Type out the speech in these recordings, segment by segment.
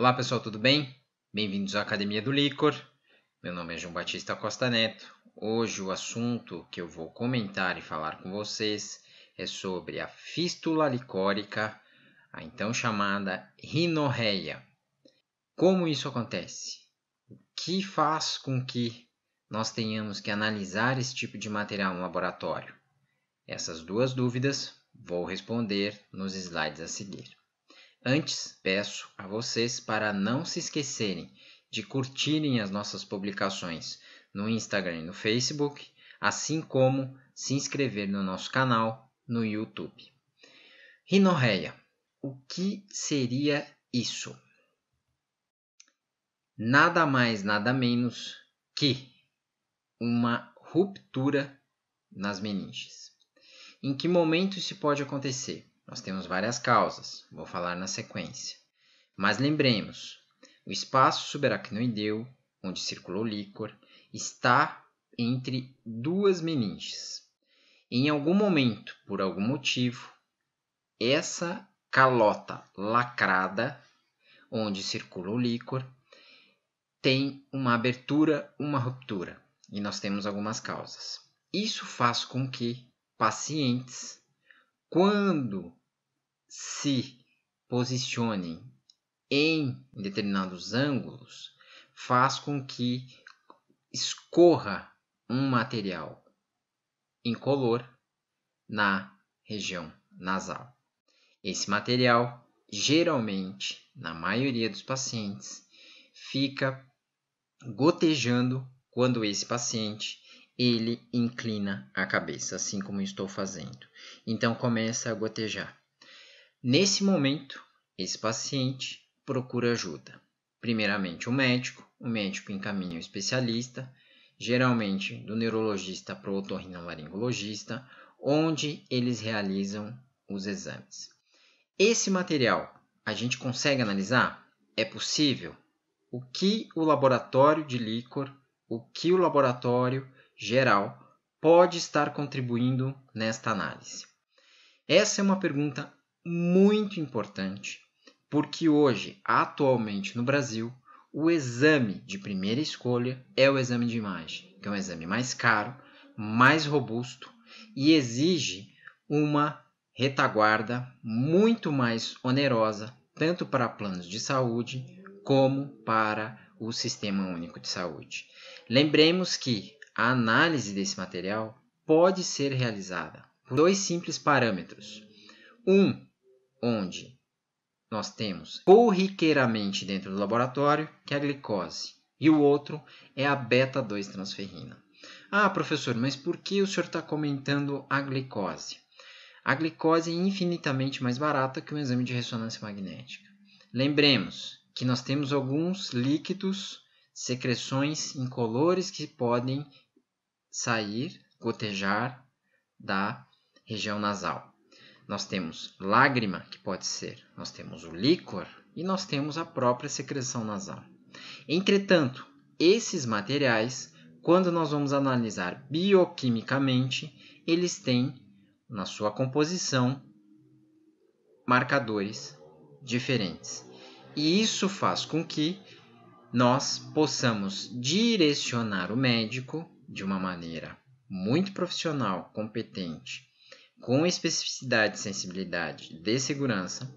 Olá pessoal, tudo bem? Bem-vindos à Academia do Licor. Meu nome é João Batista Costa Neto. Hoje o assunto que eu vou comentar e falar com vocês é sobre a fístula licórica, a então chamada rinorreia. Como isso acontece? O que faz com que nós tenhamos que analisar esse tipo de material no laboratório? Essas duas dúvidas vou responder nos slides a seguir. Antes, peço a vocês para não se esquecerem de curtirem as nossas publicações no Instagram e no Facebook, assim como se inscrever no nosso canal no YouTube. Rinorreia. O que seria isso? Nada mais, nada menos que uma ruptura nas meninges. Em que momento isso pode acontecer? Nós temos várias causas, vou falar na sequência. Mas lembremos, o espaço subaracnoideu, onde circulou líquor, está entre duas meninges. Em algum momento, por algum motivo, essa calota lacrada, onde circulou o líquor, tem uma abertura, uma ruptura, e nós temos algumas causas. Isso faz com que pacientes, quando se posicionem em determinados ângulos faz com que escorra um material incolor na região nasal. Esse material, geralmente, na maioria dos pacientes, fica gotejando quando esse paciente ele inclina a cabeça, assim como estou fazendo. Então começa a gotejar. Nesse momento, esse paciente procura ajuda. Primeiramente, o médico, o médico encaminha o especialista, geralmente do neurologista para o otorrinolaringologista, onde eles realizam os exames. Esse material a gente consegue analisar? É possível? O que o laboratório de líquor, o que o laboratório geral pode estar contribuindo nesta análise? Essa é uma pergunta muito importante, porque hoje, atualmente no Brasil, o exame de primeira escolha é o exame de imagem, que é um exame mais caro, mais robusto e exige uma retaguarda muito mais onerosa, tanto para planos de saúde como para o Sistema Único de Saúde. Lembremos que a análise desse material pode ser realizada por dois simples parâmetros. Um, onde nós temos corriqueiramente dentro do laboratório, que é a glicose, e o outro é a beta-2-transferrina. Ah, professor, mas por que o senhor está comentando a glicose? A glicose é infinitamente mais barata que um exame de ressonância magnética. Lembremos que nós temos alguns líquidos, secreções incolores que podem sair, gotejar da região nasal. Nós temos lágrima, que pode ser, nós temos o líquor e nós temos a própria secreção nasal. Entretanto, esses materiais, quando nós vamos analisar bioquimicamente, eles têm na sua composição marcadores diferentes. E isso faz com que nós possamos direcionar o médico de uma maneira muito profissional, competente com especificidade sensibilidade de segurança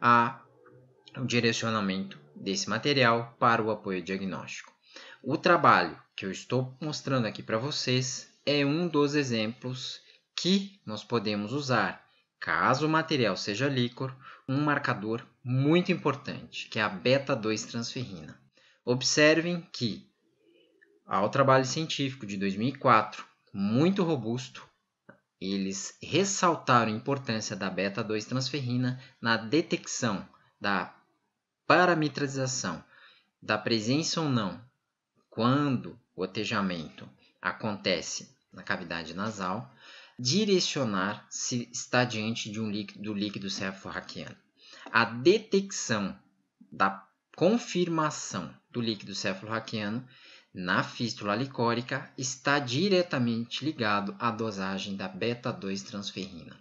a o direcionamento desse material para o apoio diagnóstico. O trabalho que eu estou mostrando aqui para vocês é um dos exemplos que nós podemos usar, caso o material seja líquor, um marcador muito importante, que é a beta-2-transferrina. Observem que, ao trabalho científico de 2004, muito robusto, eles ressaltaram a importância da beta-2-transferrina na detecção da parametrização da presença ou não, quando o gotejamento acontece na cavidade nasal, direcionar se está diante de um líquido, do líquido cefalorraquiano. A detecção da confirmação do líquido cefalorraquiano na fístula licórica está diretamente ligado à dosagem da beta-2-transferrina.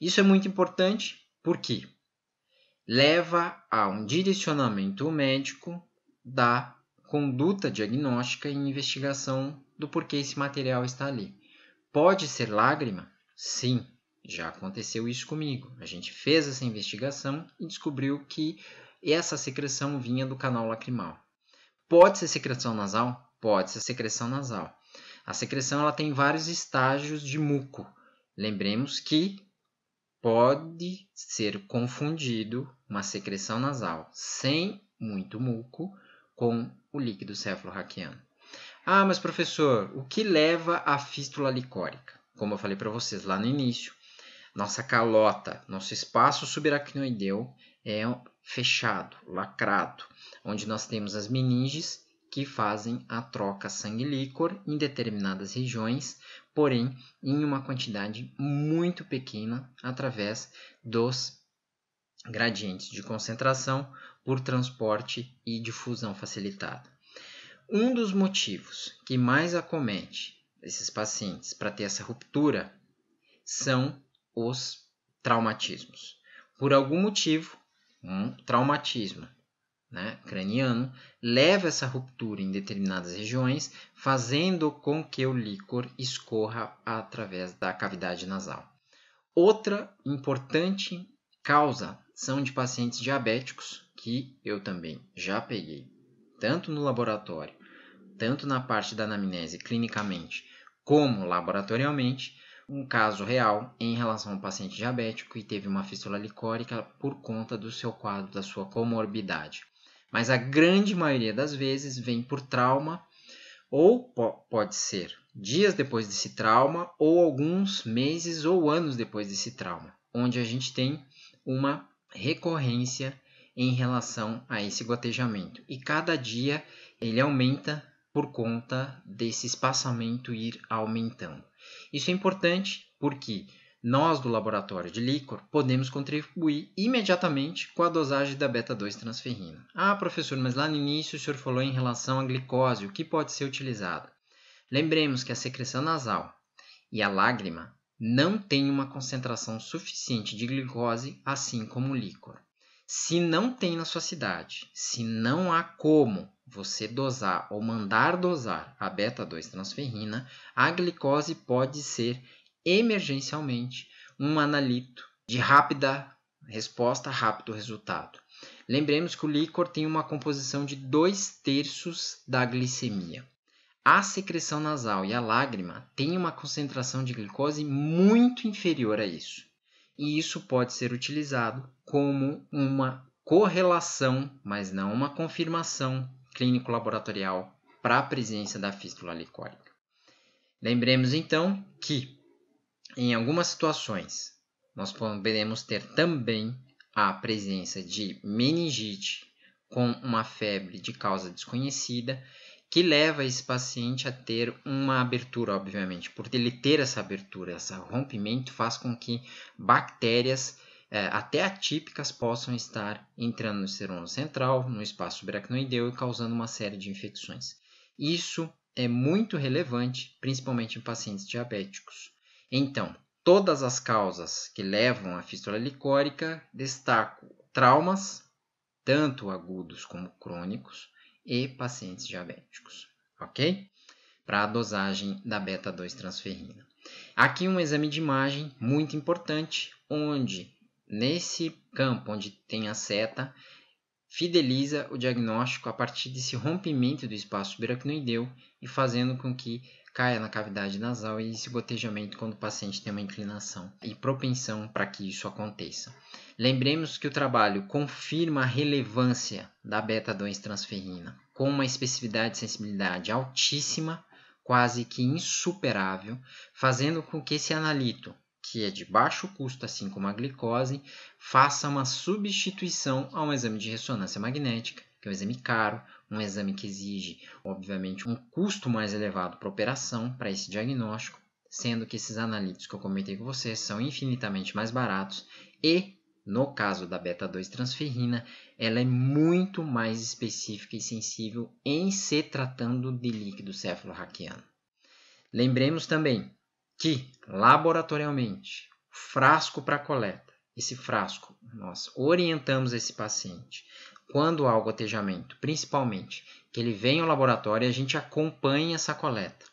Isso é muito importante porque leva a um direcionamento médico da conduta diagnóstica e investigação do porquê esse material está ali. Pode ser lágrima? Sim, já aconteceu isso comigo. A gente fez essa investigação e descobriu que essa secreção vinha do canal lacrimal. Pode ser secreção nasal? Pode ser secreção nasal. A secreção ela tem vários estágios de muco. Lembremos que pode ser confundido uma secreção nasal sem muito muco com o líquido cefalorraquiano. Ah, mas professor, o que leva à fístula licórica? Como eu falei para vocês lá no início, nossa calota, nosso espaço subaracnoideu é fechado, lacrado, onde nós temos as meninges que fazem a troca sangue-líquor em determinadas regiões, porém em uma quantidade muito pequena através dos gradientes de concentração por transporte e difusão facilitada. Um dos motivos que mais acomete esses pacientes para ter essa ruptura são os traumatismos. Por algum motivo, um traumatismo né, craniano leva essa ruptura em determinadas regiões, fazendo com que o líquor escorra através da cavidade nasal. Outra importante causa são de pacientes diabéticos, que eu também já peguei, tanto no laboratório, tanto na parte da anamnese clinicamente, como laboratorialmente, um caso real em relação a um paciente diabético e teve uma fístula licórica por conta do seu quadro, da sua comorbidade mas a grande maioria das vezes vem por trauma ou pode ser dias depois desse trauma ou alguns meses ou anos depois desse trauma, onde a gente tem uma recorrência em relação a esse gotejamento. E cada dia ele aumenta por conta desse espaçamento ir aumentando. Isso é importante porque nós do laboratório de líquor podemos contribuir imediatamente com a dosagem da beta-2-transferrina. Ah, professor, mas lá no início o senhor falou em relação à glicose, o que pode ser utilizada? Lembremos que a secreção nasal e a lágrima não têm uma concentração suficiente de glicose, assim como o líquor. Se não tem na sua cidade, se não há como você dosar ou mandar dosar a beta-2-transferrina, a glicose pode ser emergencialmente um analito de rápida resposta, rápido resultado. Lembremos que o líquor tem uma composição de dois terços da glicemia. A secreção nasal e a lágrima têm uma concentração de glicose muito inferior a isso. E isso pode ser utilizado como uma correlação, mas não uma confirmação clínico-laboratorial para a presença da fístula licórica. Lembremos então que em algumas situações, nós podemos ter também a presença de meningite com uma febre de causa desconhecida, que leva esse paciente a ter uma abertura, obviamente. Por ele ter essa abertura, esse rompimento, faz com que bactérias eh, até atípicas possam estar entrando no serono central, no espaço bracnoideu e causando uma série de infecções. Isso é muito relevante, principalmente em pacientes diabéticos. Então, todas as causas que levam à fístula licórica destaco traumas, tanto agudos como crônicos, e pacientes diabéticos, ok? Para a dosagem da beta-2-transferrina. Aqui um exame de imagem muito importante, onde nesse campo onde tem a seta, fideliza o diagnóstico a partir desse rompimento do espaço subaracnoideu e fazendo com que caia na cavidade nasal e esse gotejamento quando o paciente tem uma inclinação e propensão para que isso aconteça. Lembremos que o trabalho confirma a relevância da beta-2 transferrina, com uma especificidade e sensibilidade altíssima, quase que insuperável, fazendo com que esse analito, que é de baixo custo, assim como a glicose, faça uma substituição a um exame de ressonância magnética, que é um exame caro, um exame que exige, obviamente, um custo mais elevado para a operação, para esse diagnóstico, sendo que esses analíticos que eu comentei com vocês são infinitamente mais baratos e, no caso da beta-2-transferrina, ela é muito mais específica e sensível em se tratando de líquido cefalorraquiano. Lembremos também que, laboratorialmente, frasco para coleta, esse frasco, nós orientamos esse paciente quando há o gotejamento, principalmente, que ele vem ao laboratório e a gente acompanha essa coleta.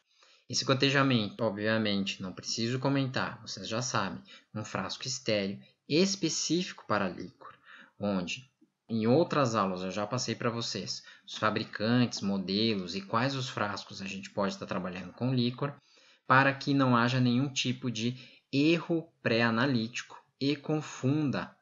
Esse gotejamento, obviamente, não preciso comentar, vocês já sabem, um frasco estéreo específico para líquor, onde em outras aulas eu já passei para vocês os fabricantes, modelos e quais os frascos a gente pode estar trabalhando com líquor, para que não haja nenhum tipo de erro pré-analítico e confunda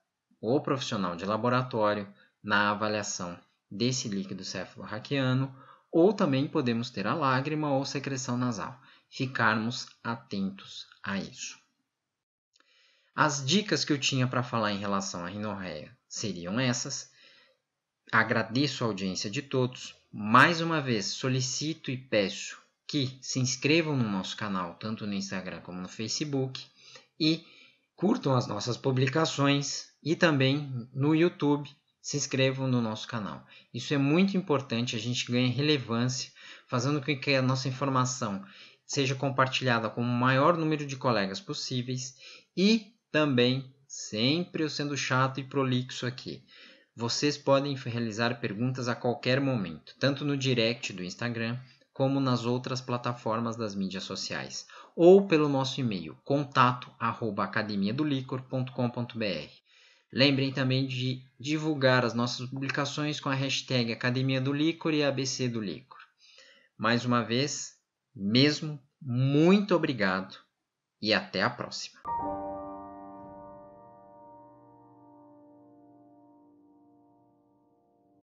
o profissional de laboratório na avaliação desse líquido cefalorraquiano, ou também podemos ter a lágrima ou secreção nasal. Ficarmos atentos a isso. As dicas que eu tinha para falar em relação à rinorreia seriam essas. Agradeço a audiência de todos. Mais uma vez, solicito e peço que se inscrevam no nosso canal, tanto no Instagram como no Facebook, e curtam as nossas publicações e também no YouTube se inscrevam no nosso canal. Isso é muito importante, a gente ganha relevância, fazendo com que a nossa informação seja compartilhada com o maior número de colegas possíveis e também, sempre eu sendo chato e prolixo aqui, vocês podem realizar perguntas a qualquer momento, tanto no direct do Instagram como nas outras plataformas das mídias sociais, ou pelo nosso e-mail contato@academiadolicor.com.br. Lembrem também de divulgar as nossas publicações com a hashtag Academia do Licor e ABC do Licor. Mais uma vez, mesmo, muito obrigado e até a próxima.